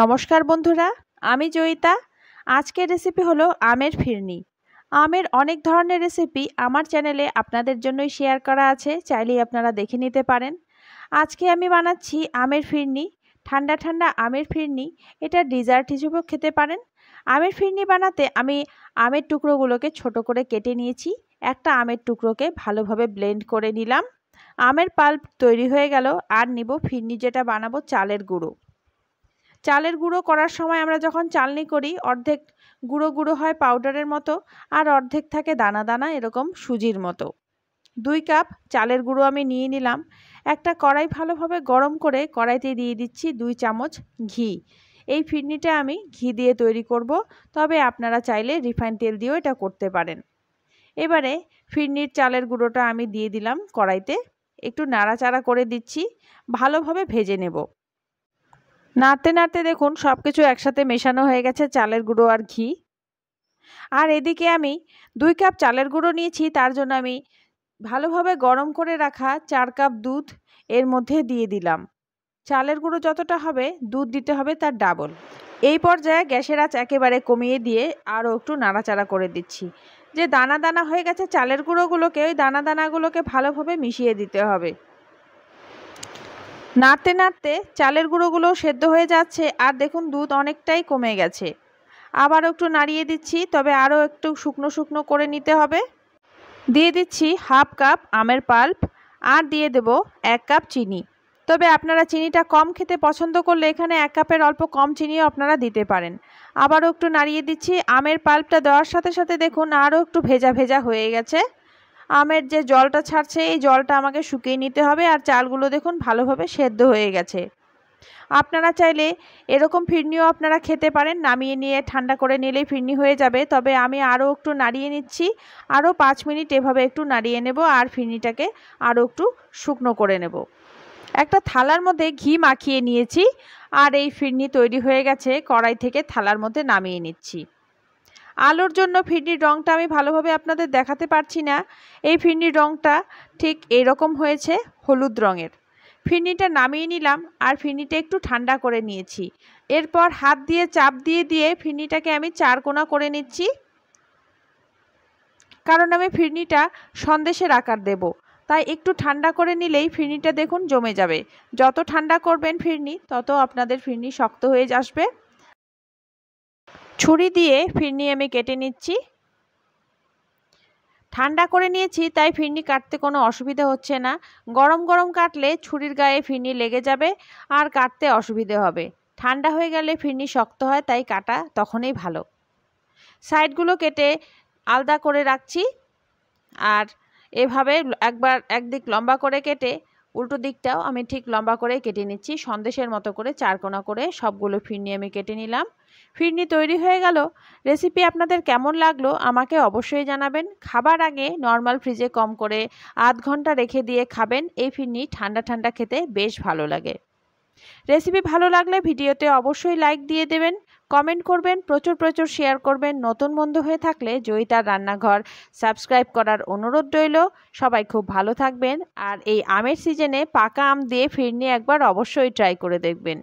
নমস্কার বন্ধুরা আমি জয়িতা আজকের রেসিপি হলো আমের ফিরনি আমের অনেক ধরনের রেসিপি আমার চ্যানেলে আপনাদের জন্যই শেয়ার করা আছে চাইলেই আপনারা দেখে নিতে পারেন আজকে আমি বানাচ্ছি আমের ফিরনি ঠান্ডা ঠান্ডা আমের ফিরনি এটা ডিজার্ট হিসেবেও খেতে পারেন আমের ফিরনি বানাতে আমি আমের টুকরোগুলোকে ছোট করে কেটে নিয়েছি একটা আমের টুকরোকে ভালোভাবে ব্লেন্ড করে নিলাম আমের পাল্প তৈরি হয়ে গেল আর নিব ফিরনি যেটা বানাবো চালের গুঁড়ো চালের গুঁড়ো করার সময় আমরা যখন চালনি করি অর্ধেক গুঁড়ো গুঁড়ো হয় পাউডারের মতো আর অর্ধেক থাকে দানা দানা এরকম সুজির মতো দুই কাপ চালের গুঁড়ো আমি নিয়ে নিলাম একটা কড়াই ভালোভাবে গরম করে কড়াইতে দিয়ে দিচ্ছি দুই চামচ ঘি এই ফিডনিটা আমি ঘি দিয়ে তৈরি করব তবে আপনারা চাইলে রিফাইন তেল দিয়েও এটা করতে পারেন এবারে ফিডনির চালের গুঁড়োটা আমি দিয়ে দিলাম কড়াইতে একটু নাড়াচাড়া করে দিচ্ছি ভালোভাবে ভেজে নেব নাড়তে নাড়তে দেখুন সব কিছু একসাথে মেশানো হয়ে গেছে চালের গুঁড়ো আর ঘি আর এদিকে আমি দুই কাপ চালের গুঁড়ো নিয়েছি তার জন্য আমি ভালোভাবে গরম করে রাখা চার কাপ দুধ এর মধ্যে দিয়ে দিলাম চালের গুঁড়ো যতটা হবে দুধ দিতে হবে তার ডাবল এই পর্যায়ে গ্যাসের আঁচ একেবারে কমিয়ে দিয়ে আরও একটু নাড়াচাড়া করে দিচ্ছি যে দানা দানা হয়ে গেছে চালের গুঁড়োগুলোকে ওই দানা দানাগুলোকে ভালোভাবে মিশিয়ে দিতে হবে নাড়তে নাড়তে চালের গুঁড়োগুলো সেদ্ধ হয়ে যাচ্ছে আর দেখুন দুধ অনেকটাই কমে গেছে আবার একটু নাড়িয়ে দিচ্ছি তবে আরও একটু শুকনো শুকনো করে নিতে হবে দিয়ে দিচ্ছি হাফ কাপ আমের পাল্প আর দিয়ে দেব এক কাপ চিনি তবে আপনারা চিনিটা কম খেতে পছন্দ করলে এখানে এক কাপের অল্প কম চিনিও আপনারা দিতে পারেন আবারও একটু নাড়িয়ে দিচ্ছি আমের পাল্পটা দেওয়ার সাথে সাথে দেখুন আরও একটু ভেজা ভেজা হয়ে গেছে আমের যে জলটা ছাড়ছে এই জলটা আমাকে শুকিয়ে নিতে হবে আর চালগুলো দেখুন ভালোভাবে সেদ্ধ হয়ে গেছে আপনারা চাইলে এরকম ফিরনিও আপনারা খেতে পারেন নামিয়ে নিয়ে ঠান্ডা করে নিলেই ফিরনি হয়ে যাবে তবে আমি আরও একটু নাড়িয়ে নিচ্ছি আরও পাঁচ মিনিট এভাবে একটু নাড়িয়ে নেব আর ফিরনিটাকে আরও একটু শুকনো করে নেব একটা থালার মধ্যে ঘি মাখিয়ে নিয়েছি আর এই ফিরনি তৈরি হয়ে গেছে কড়াই থেকে থালার মধ্যে নামিয়ে নিচ্ছি আলোর জন্য ফিরনির রঙটা আমি ভালোভাবে আপনাদের দেখাতে পারছি না এই ফিরনির রঙটা ঠিক এরকম হয়েছে হলুদ রঙের ফিরনিটা নামিয়ে নিলাম আর ফিরনিটা একটু ঠান্ডা করে নিয়েছি এরপর হাত দিয়ে চাপ দিয়ে দিয়ে ফিরনিটাকে আমি চারকোনা করে নিচ্ছি কারণ আমি ফিরনিটা সন্দেশের আকার দেব তাই একটু ঠান্ডা করে নিলেই ফিরনিটা দেখুন জমে যাবে যত ঠান্ডা করবেন ফিরনি তত আপনাদের ফিরনি শক্ত হয়ে আসবে ছুরি দিয়ে ফিরনি আমি কেটে নিচ্ছি ঠান্ডা করে নিয়েছি তাই ফিরনি কাটতে কোনো অসুবিধা হচ্ছে না গরম গরম কাটলে ছুরির গায়ে ফিরনি লেগে যাবে আর কাটতে অসুবিধে হবে ঠান্ডা হয়ে গেলে ফিরনি শক্ত হয় তাই কাটা তখনই ভালো সাইডগুলো কেটে আলাদা করে রাখছি আর এভাবে একবার একদিক লম্বা করে কেটে উল্টো দিকটাও আমি ঠিক লম্বা করে কেটে নিচ্ছি সন্দেশের মতো করে চারকোনা করে সবগুলো ফিরনি আমি কেটে নিলাম ফিরনি তৈরি হয়ে গেল রেসিপি আপনাদের কেমন লাগলো আমাকে অবশ্যই জানাবেন খাবার আগে নর্মাল ফ্রিজে কম করে আধ ঘন্টা রেখে দিয়ে খাবেন এই ফিরনি ঠান্ডা ঠান্ডা খেতে বেশ ভালো লাগে রেসিপি ভালো লাগলে ভিডিওতে অবশ্যই লাইক দিয়ে দেবেন কমেন্ট করবেন প্রচুর প্রচুর শেয়ার করবেন নতুন বন্ধু হয়ে থাকলে জয়িতার রান্নাঘর সাবস্ক্রাইব করার অনুরোধ রইল সবাই খুব ভালো থাকবেন আর এই আমের সিজনে পাকা আম দিয়ে ফিরনি একবার অবশ্যই ট্রাই করে দেখবেন